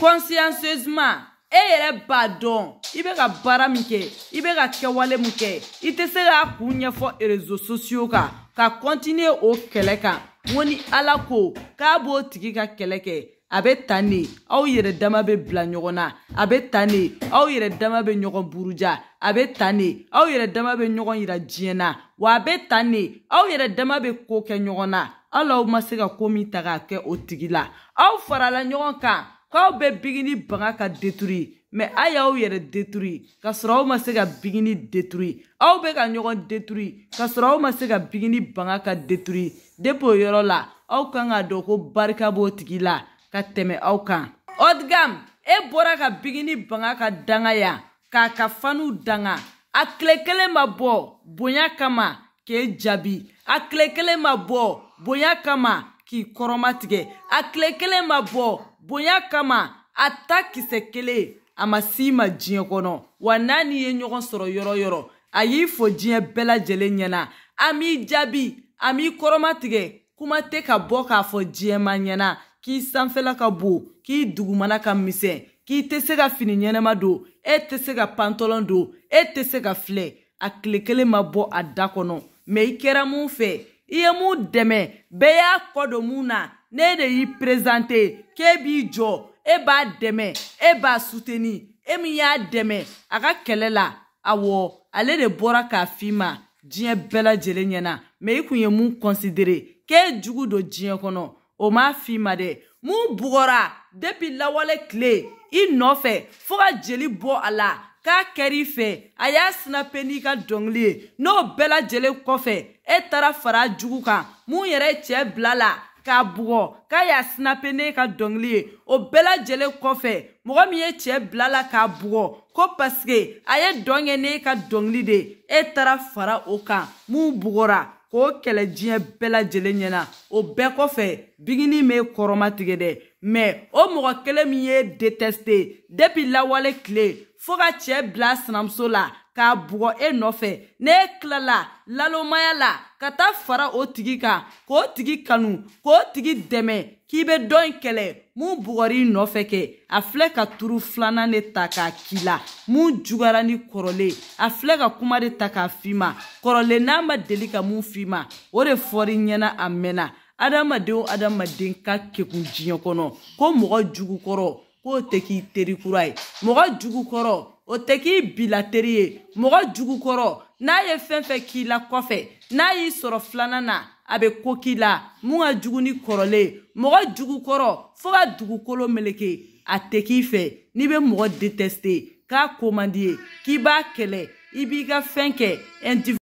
conscientieusement e yɛrɛ b'a dɔn i bɛ ka baara min kɛ i bɛ ka kɛwale min kɛ i tɛ se k'a kun ɲɛfɔ réseaux sociaux kan ka kɔntiniye o kɛlɛ kan n ni ala ko k'a b'o tigi ka kɛlɛ kɛ a bɛ tan ne aw yɛrɛ dama bɛ bila ɲɔgɔn na a bɛ tan ne aw yɛrɛ dama bɛ ɲɔgɔn buruja a bɛ tan ne aw yɛrɛ dama bɛ ɲɔgɔn yira diɲɛ na wa a bɛ tan ne aw yɛrɛ dama bɛ ko kɛ ɲɔgɔn na hali aw ma se ka ko min ta k'a kɛ o tigi la aw farala ɲɔgɔn kan k'aw bɛ bigi ni baga ka deturi mɛ a y'aw yɛrɛ deturi ka sɔrɔ aw ma se ka bigi ni deturi aw bɛ ka ɲɔgɔn deturi ka sɔrɔ aw ma se ka bigi ni baga ka deturi depi o yɔrɔ la aw kan ka dɔn ko barika b'o tigi la ka tɛmɛ aw kan odgam e bɔra ka bigini banga ka danga ya k'a ka faniw danga a tile kelen ma bɔ bonya kama k'e jaabi a tile kelen ma bɔ bonya kama k'i kɔrɔmatigɛ a tile kelen ma bɔ bonya kama a ta kisɛ kelen a ma s'i ma diɲɛ kɔnɔ wa n'a n'i ye ɲɔgɔn sɔrɔ yɔrɔ yɔrɔ a y'i fɔ diɲɛ bɛɛ lajɛlen ɲɛna a m'i jaabi a m'i kɔrɔmatigɛ kuma tɛ ka bɔ k'a fɔ diɲɛma ɲɛna k'i sanfɛla ka bon k'i dugumana ka misɛn k'i tɛ se ka fini ɲɛnɛma don e tɛ se ka pantɔlɔn don e tɛ se ka filɛ a tile kelen ma bɔ a da kɔnɔ mɛ i kɛra mun fɛ i ye mun dɛmɛ bɛɛ y'a kɔ don mun na ne de y'i perezante k'e b'i jɔ e b'a dɛmɛ e b'a suteni e min y'a dɛmɛ a ka kɛlɛ la awɔ ale de bɔra k'a f'i ma diɲɛ bɛɛ lajɛlen ɲɛna mɛ i kun ye mun kɔnsidere k'e jugu don diɲɛ kɔnɔ o m'a f'i ma dɛ mun bugɔra depi lawale tile i nɔfɛ fɔɔ ka jeli bɔ a la k'a kɛr'i fɛ a y'a sinape n'i ka dɔngili ye n'o bɛɛ lajɛlen kɔfɛ e taara fara jugu kan mun yɛrɛ cɛɛ bila la k'a bugɔ k'a y'a sinape n'e ka dɔngili ye o bɛɛ lajɛlen kɔfɛ mɔgɔ min ye cɛɛ bila la k'a bugɔ ko pasike a ye dɔn kɛ n'e ka dɔngili de e taara fara o kan mun bugɔra k'o kɛlɛ diɲɛ bɛɛ lajɛlen ɲɛna o bɛɛ kɔfɛ bigini bɛ kɔrɔmatigɛ dɛ mɛ o mɔgɔ kelen min ye detɛsite depi lawale tile fɔɔ ka cɛɛ bila sinamuso la k'a bugɔ e nɔfɛ n'e kilala lalomaya la ka taa fara o tigi kan k'o tigi kanu k'o tigi dɛmɛ k'i bɛ dɔ in kɛlɛ mun bugɔr'i nɔfɛ kɛ a filɛ ka turu filanan de ta k'a k'i la mun juguyara ni kɔrɔlen a filɛ ka kuma de ta k'a f'i ma kɔrɔlen n'a ma deli ka mun f'i ma o de fɔr'i ɲɛna a mɛnna adamaden adamaden ka kekun diɲɛ kɔnɔ ko mɔgɔ jugu kɔrɔ k'o tɛ k'i teri kura ye mɔgɔ jugu kɔrɔ o tɛ k'i bila teri ye mɔgɔ jugu kɔrɔ n'a ye fɛn fɛn k'i la kɔfɛ n'a y'i sɔrɔ filanan na a bɛ ko k'i la mun ka jugu ni kɔrɔlen mɔgɔ jugu kɔrɔ fɔɔ ka dugukolo meleke a tɛ k'i fɛ n'i be mɔgɔ detɛsite k'a ko man di ye k'i b'a kɛlɛ i b'i ka fɛn kɛ